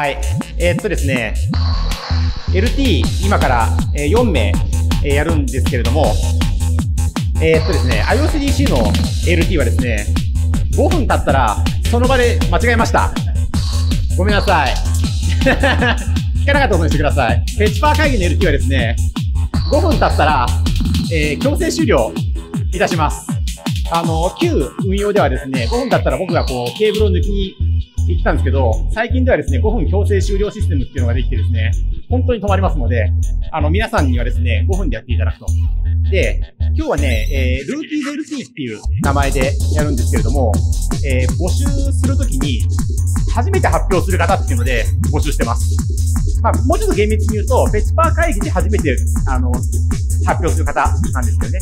はい。えー、っとですね、LT 今から4名やるんですけれども、えー、っとですね、IOCDC の LT はですね、5分経ったらその場で間違えました。ごめんなさい。聞かなかったことにしてください。ペチパー会議の LT はですね、5分経ったら、えー、強制終了いたします。あの、旧運用ではですね、5分経ったら僕がこう、ケーブルを抜きにってたんですけど、最近ではですね、5分強制終了システムっていうのができてですね、本当に止まりますので、あの、皆さんにはですね、5分でやっていただくと。で、今日はね、えー、ルーティーゼルティーっていう名前でやるんですけれども、えー、募集するときに、初めて発表する方っていうので募集してます。まあ、もうちょっと厳密に言うと、ベッチパー会議で初めて、あの、発表する方なんですよね。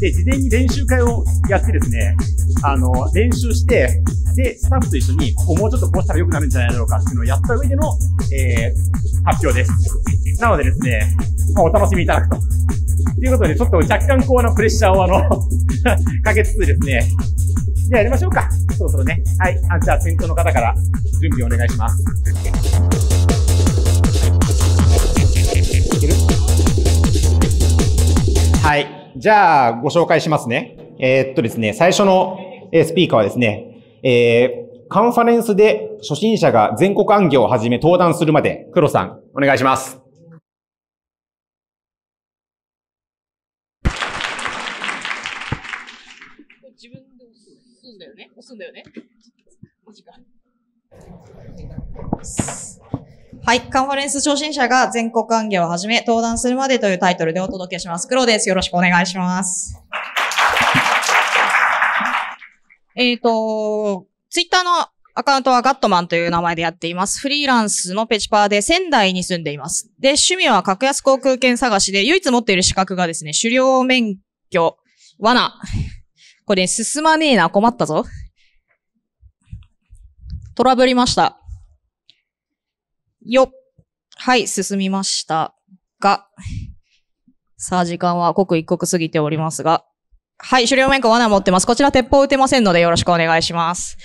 で、事前に練習会をやってですね、あの、練習して、で、スタッフと一緒に、もうちょっとこうしたら良くなるんじゃないだろうかっていうのをやった上での、えー、発表です。なのでですね、まあ、お楽しみいただくと。ということで、ちょっと若干こう、あの、プレッシャーをあの かけつつですね、じゃあやりましょうか。そろそろね。はい。あじゃあ、先頭の方から準備お願いします。けるはい。じゃあ、ご紹介しますね。えー、っとですね、最初のスピーカーはですね、えー、カンファレンスで初心者が全国暗業をはじめ登壇するまで、黒さん、お願いします。自分で押すんだよね押すんだよねはい。カンファレンス初心者が全国歓迎をはじめ、登壇するまでというタイトルでお届けします。黒です。よろしくお願いします。えっと、ツイッターのアカウントはガットマンという名前でやっています。フリーランスのペチパーで仙台に住んでいます。で、趣味は格安航空券探しで、唯一持っている資格がですね、狩猟免許、罠。これ、進まねえな、困ったぞ。トラブりました。よっ。はい、進みましたが、さあ時間は刻一刻過ぎておりますが、はい、狩猟免許罠持ってます。こちら鉄砲撃てませんのでよろしくお願いします。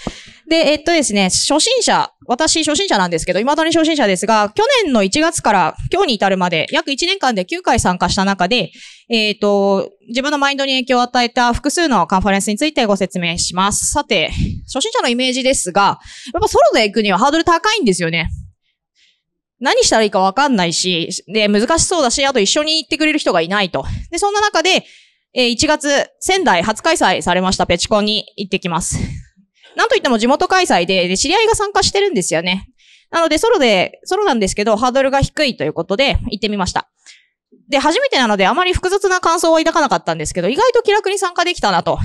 で、えっとですね、初心者、私初心者なんですけど、未だに初心者ですが、去年の1月から今日に至るまで、約1年間で9回参加した中で、えっ、と、自分のマインドに影響を与えた複数のカンファレンスについてご説明します。さて、初心者のイメージですが、やっぱソロで行くにはハードル高いんですよね。何したらいいかわかんないし、で、難しそうだし、あと一緒に行ってくれる人がいないと。で、そんな中で、えー、1月、仙台初開催されましたペチコンに行ってきます。なんといっても地元開催で、で、知り合いが参加してるんですよね。なので、ソロで、ソロなんですけど、ハードルが低いということで、行ってみました。で、初めてなので、あまり複雑な感想は抱かなかったんですけど、意外と気楽に参加できたなと。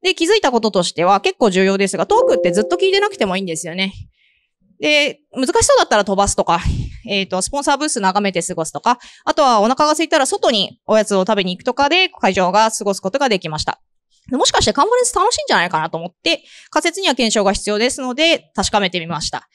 で、気づいたこととしては、結構重要ですが、トークってずっと聞いてなくてもいいんですよね。で、難しそうだったら飛ばすとか、えっ、ー、と、スポンサーブース眺めて過ごすとか、あとはお腹が空いたら外におやつを食べに行くとかで会場が過ごすことができました。もしかしてカンファレンス楽しいんじゃないかなと思って、仮説には検証が必要ですので、確かめてみました。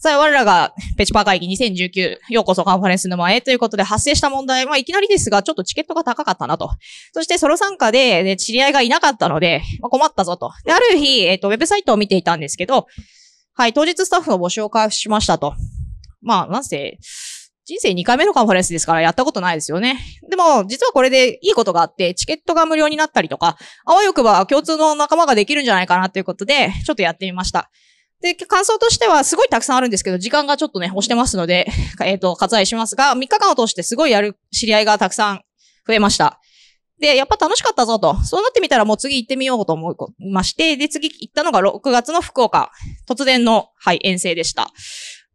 さあ、我らがペチパー会議2019、ようこそカンファレンス沼へということで発生した問題、まあいきなりですが、ちょっとチケットが高かったなと。そしてソロ参加で、ね、知り合いがいなかったので、まあ、困ったぞと。で、ある日、えっ、ー、と、ウェブサイトを見ていたんですけど、はい、当日スタッフの募集を開始しましたと。まあ、なんせ、人生2回目のカンファレンスですからやったことないですよね。でも、実はこれでいいことがあって、チケットが無料になったりとか、あわよくば共通の仲間ができるんじゃないかなということで、ちょっとやってみました。で、感想としてはすごいたくさんあるんですけど、時間がちょっとね、押してますので、えっ、ー、と、割愛しますが、3日間を通してすごいやる知り合いがたくさん増えました。で、やっぱ楽しかったぞと。そうなってみたらもう次行ってみようと思いまして、で、次行ったのが6月の福岡。突然の、はい、遠征でした。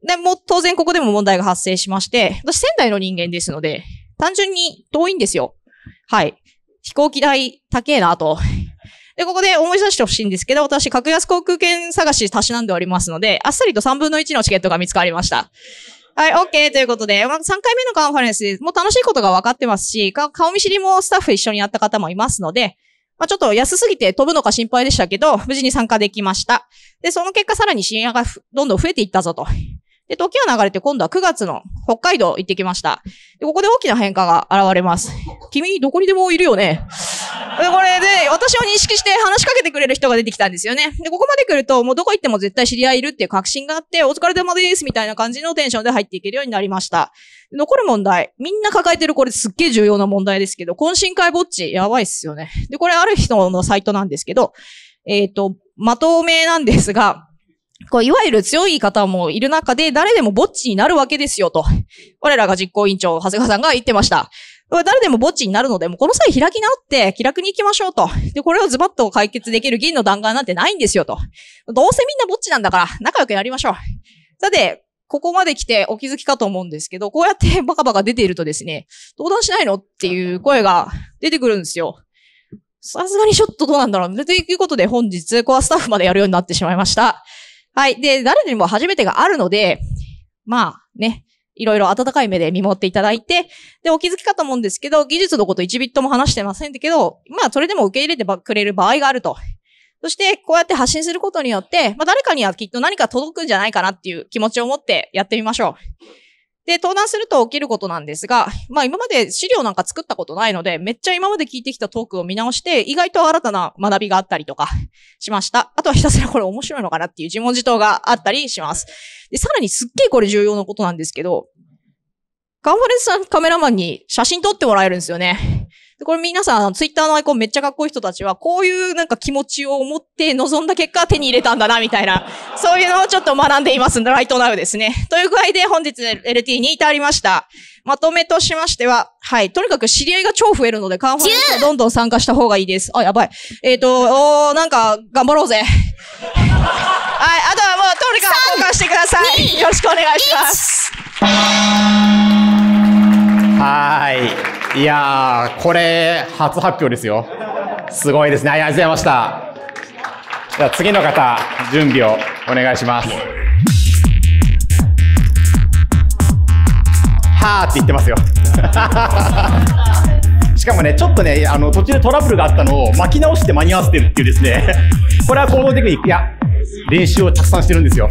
で、もう当然ここでも問題が発生しまして、私仙台の人間ですので、単純に遠いんですよ。はい。飛行機代高えなと。で、ここで思い出してほしいんですけど、私、格安航空券探し足しなんでおりますので、あっさりと3分の1のチケットが見つかりました。はい、OK ということで、3回目のカンファレンスです。もう楽しいことが分かってますし、顔見知りもスタッフ一緒にやった方もいますので、まあ、ちょっと安すぎて飛ぶのか心配でしたけど、無事に参加できました。で、その結果さらに支援がどんどん増えていったぞとで、時は流れて今度は9月の北海道行ってきました。で、ここで大きな変化が現れます。君、どこにでもいるよね。で、これで、私を認識して話しかけてくれる人が出てきたんですよね。で、ここまで来ると、もうどこ行っても絶対知り合いいるっていう確信があって、お疲れ様ですみたいな感じのテンションで入っていけるようになりました。残る問題。みんな抱えてるこれすっげえ重要な問題ですけど、懇親会ぼっち、やばいっすよね。で、これある人のサイトなんですけど、えっ、ー、と、まとめなんですが、こういわゆる強い方もいる中で、誰でもぼっちになるわけですよと。我らが実行委員長、長谷川さんが言ってました。誰でもぼっちになるので、もうこの際開き直って気楽に行きましょうと。で、これをズバッと解決できる議員の弾丸なんてないんですよと。どうせみんなぼっちなんだから仲良くやりましょう。さて、ここまで来てお気づきかと思うんですけど、こうやって バカバカ出ているとですね、登壇しないのっていう声が出てくるんですよ。さすがにちょっとどうなんだろう。ということで本日、コアスタッフまでやるようになってしまいました。はい。で、誰にも初めてがあるので、まあね、いろいろ温かい目で見守っていただいて、で、お気づきかと思うんですけど、技術のこと1ビットも話してませんけど、まあ、それでも受け入れてくれる場合があると。そして、こうやって発信することによって、まあ、誰かにはきっと何か届くんじゃないかなっていう気持ちを持ってやってみましょう。で、登壇すると起きることなんですが、まあ今まで資料なんか作ったことないので、めっちゃ今まで聞いてきたトークを見直して、意外と新たな学びがあったりとかしました。あとはひたすらこれ面白いのかなっていう自問自答があったりします。で、さらにすっげえこれ重要なことなんですけど、カンファレンスさんカメラマンに写真撮ってもらえるんですよね。で、これ皆さん、ツイッターのアイコンめっちゃかっこいい人たちは、こういうなんか気持ちを持って望んだ結果手に入れたんだな、みたいな、そういうのをちょっと学んでいますライトナウですね。という具合で本日 LT に至りました。まとめとしましては、はい。とにかく知り合いが超増えるので、カンファレンスどんどん参加した方がいいです。あ、やばい。えっ、ー、と、おなんか、頑張ろうぜ。はい。あとはもう、とにかく交換してください。よろしくお願いします。はい。いやー、これ、初発表ですよ。すごいですね。ありがとうございました。じゃあ次の方、準備をお願いします。はーって言ってますよ。しかもね、ちょっとね、あの、途中でトラブルがあったのを巻き直して間に合わせてるっていうですね、これは行動テクニック、いや、練習をたくさんしてるんですよ。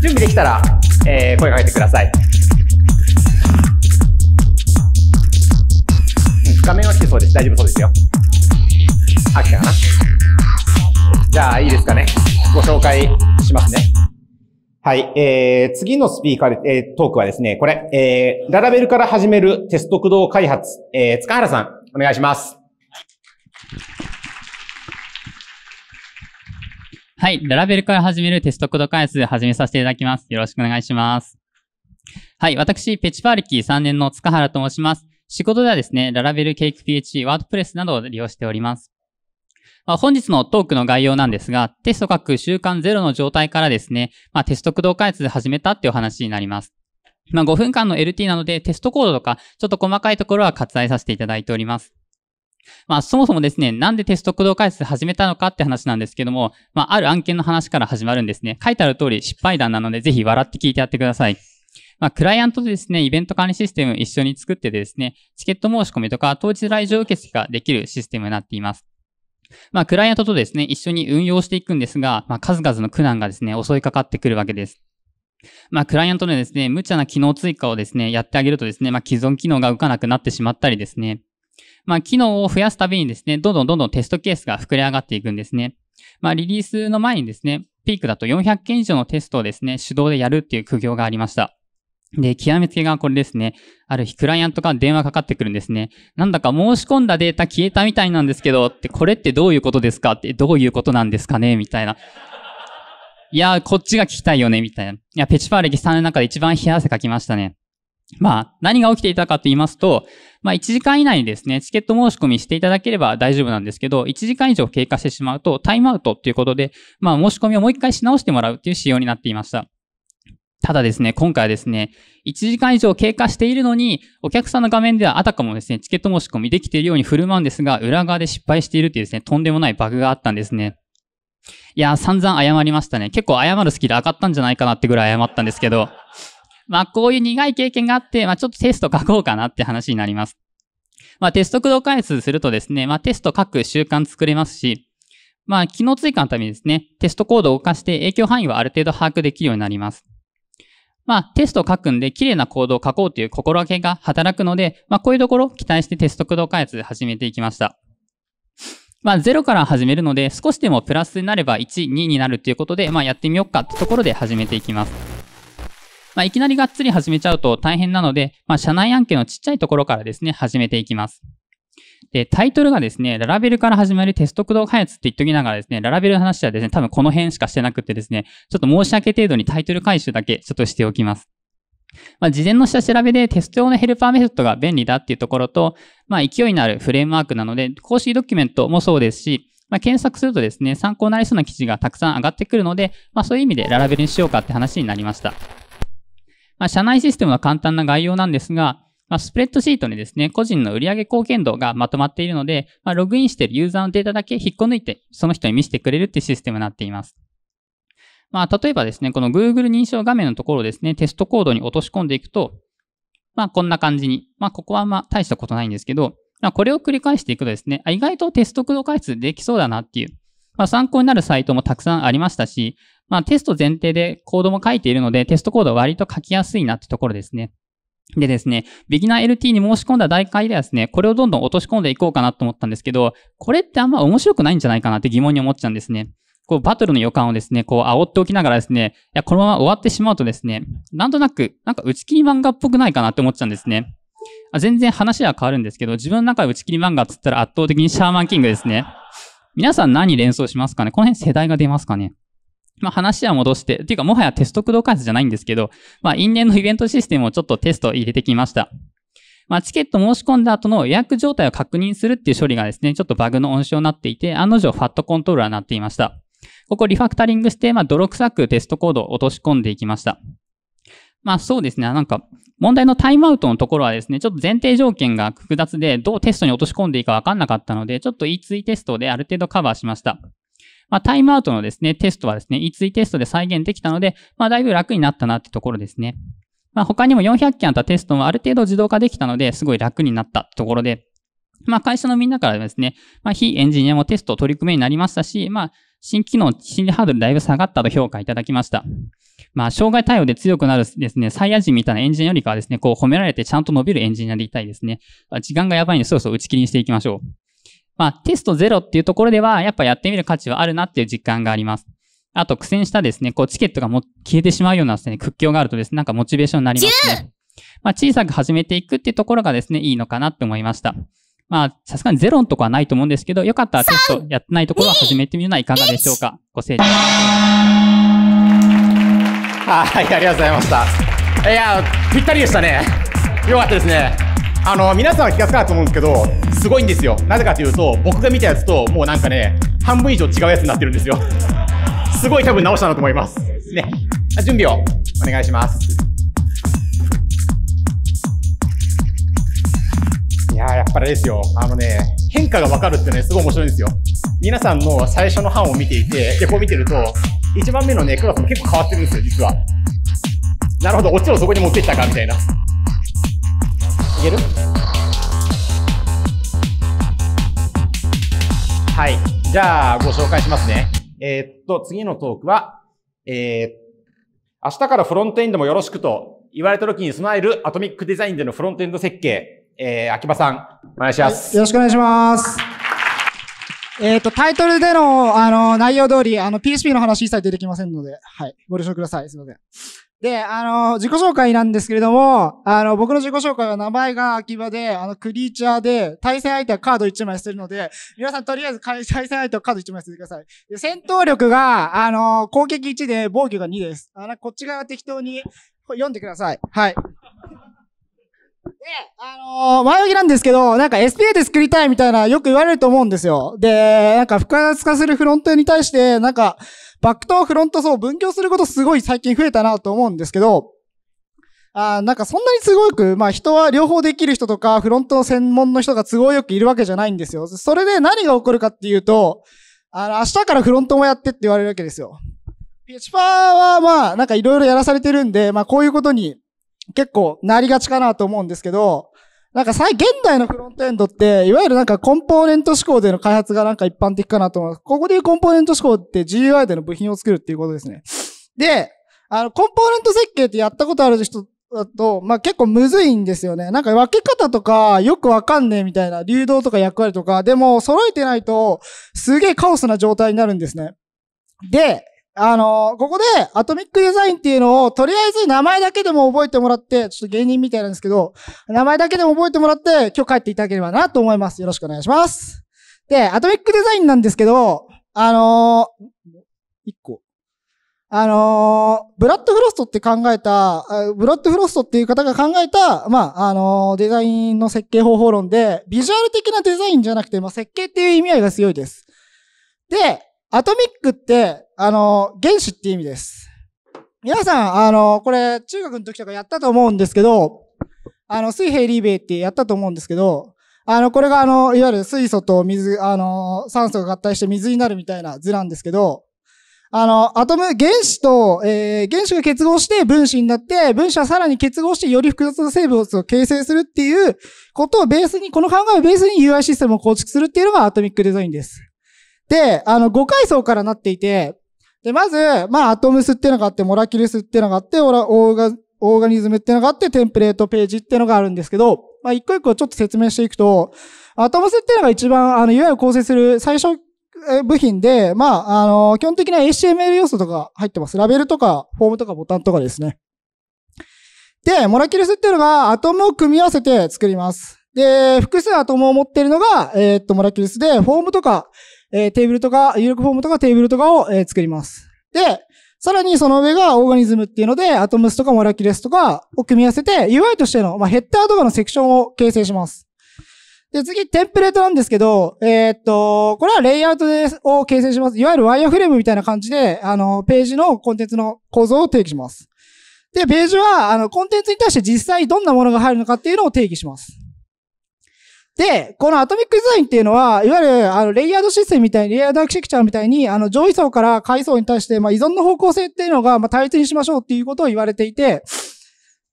準備できたら、えー、声かけてください。画面は来てそうです。大丈夫そうですよ。あ、きたかな。じゃあ、いいですかね。ご紹介しますね。はい。えー、次のスピーカーで、えー、トークはですね、これ、えー、ララベルから始めるテスト駆動開発、えー、塚原さん、お願いします。はい。ララベルから始めるテスト駆動開発、始めさせていただきます。よろしくお願いします。はい。私、ペチパーリキー3年の塚原と申します。仕事ではですね、ララベル、ケーキ、PHP、ードプレスなどを利用しております。まあ、本日のトークの概要なんですが、テスト書く習慣ゼロの状態からですね、まあ、テスト駆動開発で始めたっていう話になります。まあ、5分間の LT なのでテストコードとか、ちょっと細かいところは割愛させていただいております。まあ、そもそもですね、なんでテスト駆動開発始めたのかって話なんですけども、まあ、ある案件の話から始まるんですね。書いてある通り失敗談なので、ぜひ笑って聞いてやってください。まあ、クライアントとですね、イベント管理システム一緒に作ってですね、チケット申し込みとか当日来場受付ができるシステムになっています。まあ、クライアントとですね、一緒に運用していくんですが、まあ、数々の苦難がですね、襲いかかってくるわけです。まあ、クライアントのですね、無茶な機能追加をですね、やってあげるとですね、まあ、既存機能が浮かなくなってしまったりですね、まあ、機能を増やすたびにですね、どんどんどんどんテストケースが膨れ上がっていくんですね。まあ、リリースの前にですね、ピークだと400件以上のテストをですね、手動でやるっていう苦行がありました。で、極めつけがこれですね。ある日、クライアントから電話かかってくるんですね。なんだか申し込んだデータ消えたみたいなんですけど、って、これってどういうことですかって、どういうことなんですかねみたいな。いやこっちが聞きたいよねみたいな。いや、ペチパー歴3年の中で一番冷や汗かきましたね。まあ、何が起きていたかと言いますと、まあ、1時間以内にですね、チケット申し込みしていただければ大丈夫なんですけど、1時間以上経過してしまうと、タイムアウトということで、まあ、申し込みをもう一回し直してもらうっていう仕様になっていました。ただですね、今回はですね、1時間以上経過しているのに、お客さんの画面ではあたかもですね、チケット申し込みできているように振る舞うんですが、裏側で失敗しているというですね、とんでもないバグがあったんですね。いやー、散々謝りましたね。結構謝るスキル上がったんじゃないかなってぐらい謝ったんですけど、まあこういう苦い経験があって、まあちょっとテスト書こうかなって話になります。まあテスト駆動開発するとですね、まあテスト書く習慣作れますし、まあ機能追加のためにですね、テストコードを動かして影響範囲はある程度把握できるようになります。まあ、テストを書くんで、綺麗なコードを書こうという心がけが働くので、まあ、こういうところを期待してテスト駆動開発始めていきました。まあ、0から始めるので、少しでもプラスになれば1、2になるということで、まあ、やってみようかってところで始めていきます。まあ、いきなりがっつり始めちゃうと大変なので、まあ、社内案件のちっちゃいところからですね、始めていきます。で、タイトルがですね、ララベルから始まるテスト駆動開発って言っときながらですね、ララベルの話はですね、多分この辺しかしてなくてですね、ちょっと申し訳程度にタイトル回収だけちょっとしておきます。まあ、事前の下調べでテスト用のヘルパーメソッドが便利だっていうところと、まあ、勢いのあるフレームワークなので、公式ドキュメントもそうですし、まあ、検索するとですね、参考になりそうな記事がたくさん上がってくるので、まあ、そういう意味でララベルにしようかって話になりました。まあ、社内システムは簡単な概要なんですが、まあ、スプレッドシートにですね、個人の売上貢献度がまとまっているので、まあ、ログインしているユーザーのデータだけ引っこ抜いて、その人に見せてくれるっていうシステムになっています。まあ、例えばですね、この Google 認証画面のところをですね、テストコードに落とし込んでいくと、まあ、こんな感じに、まあ、ここはまあ、大したことないんですけど、まあ、これを繰り返していくとですね、意外とテスト駆動開発できそうだなっていう、まあ、参考になるサイトもたくさんありましたし、まあ、テスト前提でコードも書いているので、テストコードは割と書きやすいなってところですね。でですね、ビギナー LT に申し込んだ大会ではですね、これをどんどん落とし込んでいこうかなと思ったんですけど、これってあんま面白くないんじゃないかなって疑問に思っちゃうんですね。こう、バトルの予感をですね、こう、煽っておきながらですね、いや、このまま終わってしまうとですね、なんとなく、なんか打ち切り漫画っぽくないかなって思っちゃうんですね。あ全然話は変わるんですけど、自分の中で打ち切り漫画っつったら圧倒的にシャーマンキングですね。皆さん何連想しますかねこの辺世代が出ますかねまあ、話は戻して、っていうかもはやテスト駆動開発じゃないんですけど、まあ、因縁のイベントシステムをちょっとテスト入れてきました。まあ、チケット申し込んだ後の予約状態を確認するっていう処理がですね、ちょっとバグの温床になっていて、案の定ファットコントローラーになっていました。ここリファクタリングして、まあ、泥臭くテストコードを落とし込んでいきました。まあそうですね、なんか、問題のタイムアウトのところはですね、ちょっと前提条件が複雑で、どうテストに落とし込んでいいかわかんなかったので、ちょっと E2 テストである程度カバーしました。まあ、タイムアウトのですね、テストはですね、E2 テストで再現できたので、まあ、だいぶ楽になったなってところですね。まあ、他にも400件あったテストもある程度自動化できたので、すごい楽になったところで、まあ、会社のみんなからですね、まあ、非エンジニアもテスト取り組みになりましたし、まあ、新機能、心理ハードルだいぶ下がったと評価いただきました。まあ、障害対応で強くなるですね、サイヤ人みたいなエンジニアよりかはですね、こう褒められてちゃんと伸びるエンジニアでいたいですね。時間がやばいんで、そろそろ打ち切りにしていきましょう。まあ、テストゼロっていうところでは、やっぱやってみる価値はあるなっていう実感があります。あと、苦戦したですね、こう、チケットがも消えてしまうようなですね、屈強があるとですね、なんかモチベーションになりますね。まあ、小さく始めていくっていうところがですね、いいのかなって思いました。まあ、さすがにゼロのとこはないと思うんですけど、よかったらテストやってないところは始めてみるのはいかがでしょうか。ご清聴。はい、ありがとうございました。いや、ぴったりでしたね。よかったですね。あの、皆さんは気がつかないと思うんですけど、すごいんですよ。なぜかというと、僕が見たやつと、もうなんかね、半分以上違うやつになってるんですよ。すごい多分直したなと思います。ね。準備をお願いします。いややっぱりですよ。あのね、変化がわかるってね、すごい面白いんですよ。皆さんの最初の班を見ていて、で、こう見てると、1番目のね、クラスも結構変わってるんですよ、実は。なるほど、オチをそこに持ってきたか、みたいな。いけるはい。じゃあ、ご紹介しますね。えー、っと、次のトークは、えー、明日からフロントエンドもよろしくと言われた時に備えるアトミックデザインでのフロントエンド設計、えー、秋葉さん、お願いします、はい、よろしくお願いします。えっ、ー、と、タイトルでの、あの、内容通り、あの、PSP の話一切出てきませんので、はい。ご了承ください。すいません。で、あの、自己紹介なんですけれども、あの、僕の自己紹介は名前が秋葉で、あの、クリーチャーで、対戦相手はカード1枚してるので、皆さんとりあえず対戦相手はカード1枚捨ててください。で、戦闘力が、あの、攻撃1で、防御が2です。あの、こっち側適当に読んでください。はい。で、あのー、前置きなんですけど、なんか SPA で作りたいみたいなよく言われると思うんですよ。で、なんか複雑化するフロントに対して、なんか、バックとフロント層を分業することすごい最近増えたなと思うんですけど、あなんかそんなにすごく、まあ人は両方できる人とか、フロントの専門の人が都合よくいるわけじゃないんですよ。それで何が起こるかっていうと、あの、明日からフロントもやってって言われるわけですよ。ピチパーはまあ、なんかいろいろやらされてるんで、まあこういうことに結構なりがちかなと思うんですけど、なんか最、現代のフロントエンドって、いわゆるなんかコンポーネント思考での開発がなんか一般的かなと思います。ここでいうコンポーネント思考って GUI での部品を作るっていうことですね。で、あの、コンポーネント設計ってやったことある人だと、まあ、結構むずいんですよね。なんか分け方とか、よくわかんねえみたいな、流動とか役割とか、でも揃えてないと、すげえカオスな状態になるんですね。で、あのー、ここで、アトミックデザインっていうのを、とりあえず名前だけでも覚えてもらって、ちょっと芸人みたいなんですけど、名前だけでも覚えてもらって、今日帰っていただければなと思います。よろしくお願いします。で、アトミックデザインなんですけど、あのー、1個。あのー、ブラッドフロストって考えた、ブラッドフロストっていう方が考えた、まあ、あのー、デザインの設計方法論で、ビジュアル的なデザインじゃなくて、まあ、設計っていう意味合いが強いです。で、アトミックって、あの、原子って意味です。皆さん、あの、これ、中学の時とかやったと思うんですけど、あの、水平リーベイってやったと思うんですけど、あの、これがあの、いわゆる水素と水、あの、酸素が合体して水になるみたいな図なんですけど、あの、アトム、原子と、えー、原子が結合して分子になって、分子はさらに結合してより複雑な生物を形成するっていうことをベースに、この考えをベースに UI システムを構築するっていうのがアトミックデザインです。で、あの、5階層からなっていて、で、まず、まあ、アトムスっていうのがあって、モラキュルスっていうのがあって、オーガ、オーガニズムっていうのがあって、テンプレートページっていうのがあるんですけど、まあ、一個一個ちょっと説明していくと、アトムスっていうのが一番、あの、いわゆる構成する最初部品で、まあ、あの、基本的な HTML 要素とか入ってます。ラベルとか、フォームとかボタンとかですね。で、モラキュルスっていうのが、アトムを組み合わせて作ります。で、複数アトムを持っているのが、えー、っと、モラキュルスで、フォームとか、えー、テーブルとか、有力フォームとかテーブルとかを、えー、作ります。で、さらにその上がオーガニズムっていうので、アトムスとかモラキュレスとかを組み合わせて UI としての、まあ、ヘッダーとかのセクションを形成します。で、次、テンプレートなんですけど、えー、っと、これはレイアウトでを形成します。いわゆるワイヤーフレームみたいな感じで、あの、ページのコンテンツの構造を定義します。で、ページは、あの、コンテンツに対して実際どんなものが入るのかっていうのを定義します。で、このアトミックデザインっていうのは、いわゆる、あの、レイヤードシステムみたいに、レイヤードアーキテクチャーみたいに、あの、上位層から階層に対して、まあ、依存の方向性っていうのが、まあ、対立にしましょうっていうことを言われていて、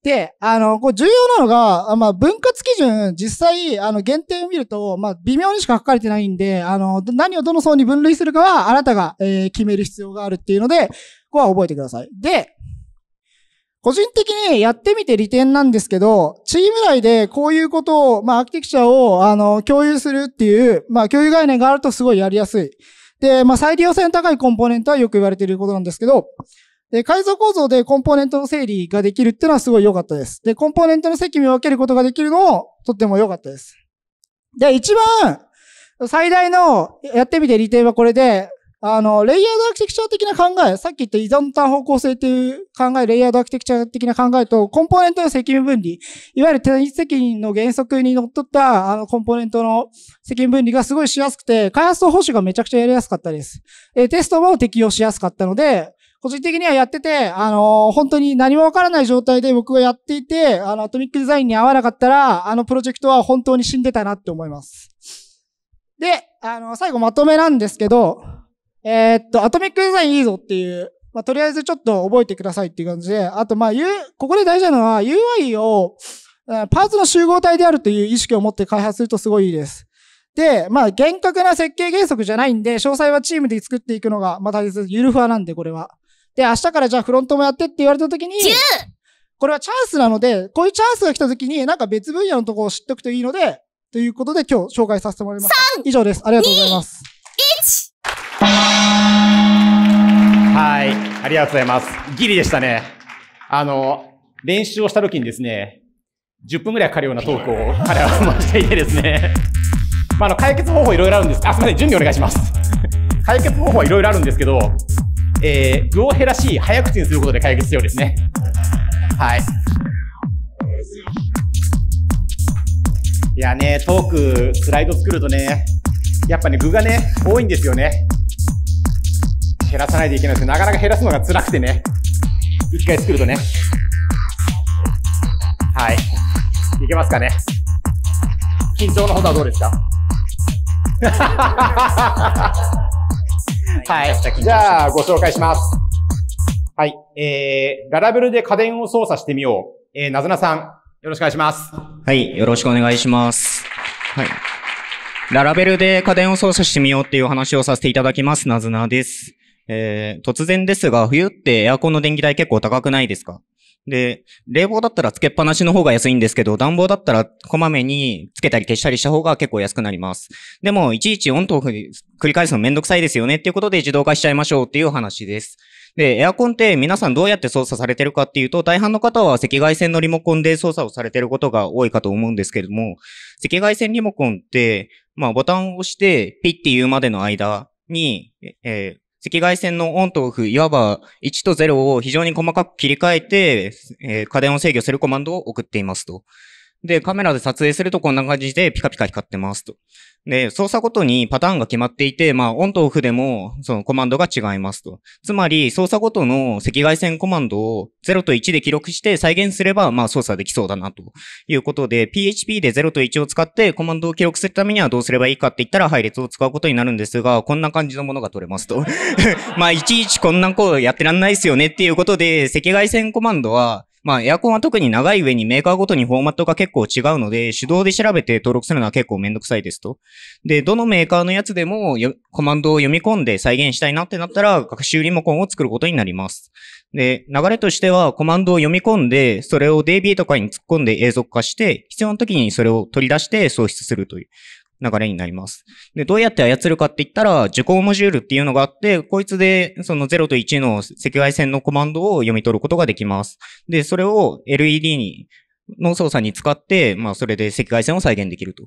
で、あの、こう重要なのが、まあ、分割基準、実際、あの、限定を見ると、まあ、微妙にしか書かれてないんで、あの、何をどの層に分類するかは、あなたが、えー、決める必要があるっていうので、ここは覚えてください。で、個人的にやってみて利点なんですけど、チーム内でこういうことを、まあ、アーキテクチャを、あの、共有するっていう、まあ、共有概念があるとすごいやりやすい。で、まあ、再利用性の高いコンポーネントはよく言われていることなんですけど、で、解像構造でコンポーネントの整理ができるっていうのはすごい良かったです。で、コンポーネントの責務を分けることができるのもとっても良かったです。で、一番最大のやってみて利点はこれで、あの、レイヤードアーキテクチャー的な考え、さっき言った依存端方向性という考え、レイヤードアーキテクチャー的な考えと、コンポーネントの責任分離、いわゆる定一責任の原則に則っった、あの、コンポーネントの責任分離がすごいしやすくて、開発と保守がめちゃくちゃやりやすかったです。え、テストも適用しやすかったので、個人的にはやってて、あの本当に何もわからない状態で僕がやっていて、あの、アトミックデザインに合わなかったら、あのプロジェクトは本当に死んでたなって思います。で、あの、最後まとめなんですけど、えー、っと、アトミックデザインいいぞっていう、まあ、とりあえずちょっと覚えてくださいっていう感じで、あと、まあ、U、ここで大事なのは UI を、パーツの集合体であるという意識を持って開発するとすごいいいです。で、まあ、厳格な設計原則じゃないんで、詳細はチームで作っていくのが、まあ、大切です。ゆるふわなんで、これは。で、明日からじゃあフロントもやってって言われた時に、これはチャンスなので、こういうチャンスが来た時に、なんか別分野のところを知っておくといいので、ということで今日紹介させてもらいます。以上です。ありがとうございます。はい。ありがとうございます。ギリでしたね。あの、練習をした時にですね、10分ぐらいかかるようなトークを彼 は済していてですね。まあ、あの、解決方法いろいろあるんです。あ、すみません。準備お願いします。解決方法はいろいろあるんですけど、えー、具を減らし、早口にすることで解決しようですね。はい。いやね、トーク、スライド作るとね、やっぱね、具がね、多いんですよね。減らさないといけないですけど、なかなか減らすのが辛くてね。一回作るとね。はい。いけますかね。緊張のほどはどうですか はい。じゃあ、ご紹介します。はい。えー、ララベルで家電を操作してみよう。えー、なずなさん、よろしくお願いします。はい。よろしくお願いします。はい。ララベルで家電を操作してみようっていう話をさせていただきます。なずなです。えー、突然ですが、冬ってエアコンの電気代結構高くないですかで、冷房だったらつけっぱなしの方が安いんですけど、暖房だったらこまめにつけたり消したりした方が結構安くなります。でも、いちいちオンとオフ繰り返すのめんどくさいですよねっていうことで自動化しちゃいましょうっていう話です。で、エアコンって皆さんどうやって操作されてるかっていうと、大半の方は赤外線のリモコンで操作をされてることが多いかと思うんですけれども、赤外線リモコンって、まあボタンを押してピッて言うまでの間に、えー赤外線のオンとオフ、いわば1と0を非常に細かく切り替えて、えー、家電を制御するコマンドを送っていますと。で、カメラで撮影するとこんな感じでピカピカ光ってますと。で、操作ごとにパターンが決まっていて、まあ、オンとオフでも、そのコマンドが違いますと。つまり、操作ごとの赤外線コマンドを0と1で記録して再現すれば、まあ、操作できそうだなということで、PHP で0と1を使ってコマンドを記録するためにはどうすればいいかって言ったら配列を使うことになるんですが、こんな感じのものが取れますと。まあ、いちいちこんなこうやってらんないですよねっていうことで、赤外線コマンドは、まあ、エアコンは特に長い上にメーカーごとにフォーマットが結構違うので、手動で調べて登録するのは結構めんどくさいですと。で、どのメーカーのやつでもコマンドを読み込んで再現したいなってなったら、学習リモコンを作ることになります。で、流れとしてはコマンドを読み込んで、それを DB とかに突っ込んで永続化して、必要な時にそれを取り出して創出するという流れになります。で、どうやって操るかって言ったら、受講モジュールっていうのがあって、こいつで、その0と1の赤外線のコマンドを読み取ることができます。で、それを LED にの操作に使って、まあ、それで赤外線を再現できると。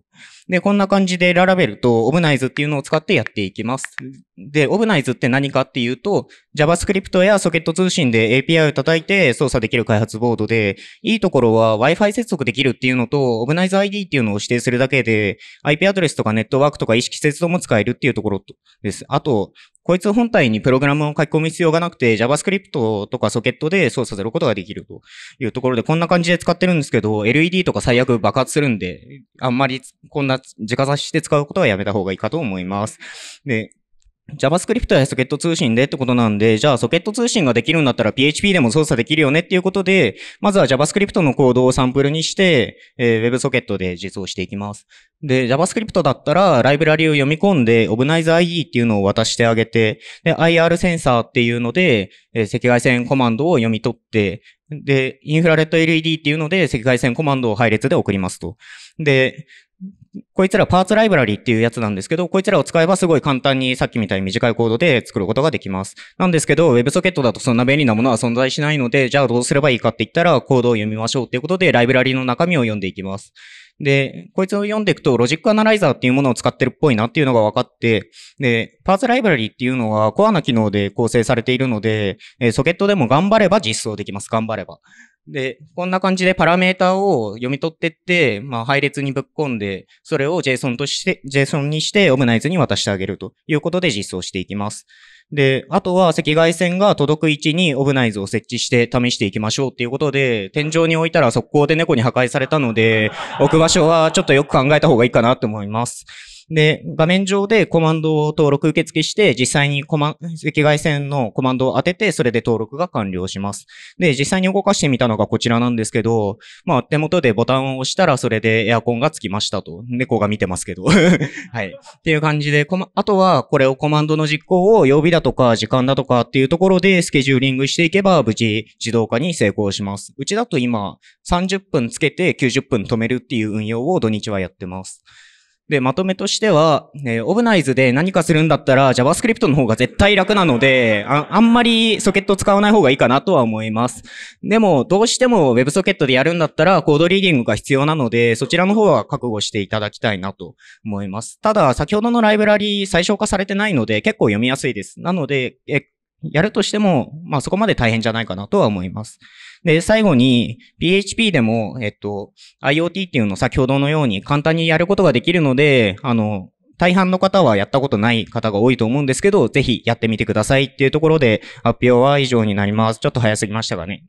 で、こんな感じでララベルとオブナイズっていうのを使ってやっていきます。で、オブナイズって何かっていうと、JavaScript やソケット通信で API を叩いて操作できる開発ボードで、いいところは Wi-Fi 接続できるっていうのと、オブナイズ ID っていうのを指定するだけで、IP アドレスとかネットワークとか意識接続も使えるっていうところです。あと、こいつ本体にプログラムを書き込む必要がなくて JavaScript とかソケットで操作することができるというところでこんな感じで使ってるんですけど LED とか最悪爆発するんであんまりこんな直差しして使うことはやめた方がいいかと思います。で、JavaScript やソケット通信でってことなんで、じゃあソケット通信ができるんだったら PHP でも操作できるよねっていうことで、まずは JavaScript のコードをサンプルにして、えー、WebSocket で実装していきます。で、JavaScript だったらライブラリを読み込んで、ObnizeIE っていうのを渡してあげて、で、IR センサーっていうので、えー、赤外線コマンドを読み取って、で、インフラレッド LED っていうので、赤外線コマンドを配列で送りますと。で、こいつらパーツライブラリーっていうやつなんですけど、こいつらを使えばすごい簡単にさっきみたいに短いコードで作ることができます。なんですけど、WebSocket だとそんな便利なものは存在しないので、じゃあどうすればいいかって言ったらコードを読みましょうっていうことでライブラリの中身を読んでいきます。で、こいつを読んでいくと、ロジックアナライザーっていうものを使ってるっぽいなっていうのが分かって、で、パーツライブラリっていうのはコアな機能で構成されているので、えソケットでも頑張れば実装できます。頑張れば。で、こんな感じでパラメータを読み取ってって、まあ、配列にぶっ込んで、それを JSON として、JSON にして、オブナイズに渡してあげるということで実装していきます。で、あとは赤外線が届く位置にオブナイズを設置して試していきましょうっていうことで、天井に置いたら速攻で猫に破壊されたので、置く場所はちょっとよく考えた方がいいかなと思います。で、画面上でコマンドを登録受付して、実際にコマ、赤外線のコマンドを当てて、それで登録が完了します。で、実際に動かしてみたのがこちらなんですけど、まあ、手元でボタンを押したら、それでエアコンがつきましたと。猫が見てますけど。はい。っていう感じで、あとは、これをコマンドの実行を曜日だとか、時間だとかっていうところで、スケジューリングしていけば、無事自動化に成功します。うちだと今、30分つけて90分止めるっていう運用を土日はやってます。で、まとめとしては、えー、オブナイズで何かするんだったら JavaScript の方が絶対楽なのであ、あんまりソケット使わない方がいいかなとは思います。でも、どうしても WebSocket でやるんだったらコードリーディングが必要なので、そちらの方は覚悟していただきたいなと思います。ただ、先ほどのライブラリ最小化されてないので、結構読みやすいです。なので、えやるとしても、まあそこまで大変じゃないかなとは思います。で、最後に PHP でも、えっと、IoT っていうのを先ほどのように簡単にやることができるので、あの、大半の方はやったことない方が多いと思うんですけど、ぜひやってみてくださいっていうところで、発表は以上になります。ちょっと早すぎましたがね。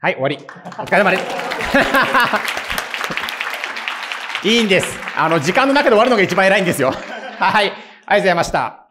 はい、終わり。お疲れ様です。いいんです。あの、時間の中で終わるのが一番偉いんですよ。はい。ありがとうございました。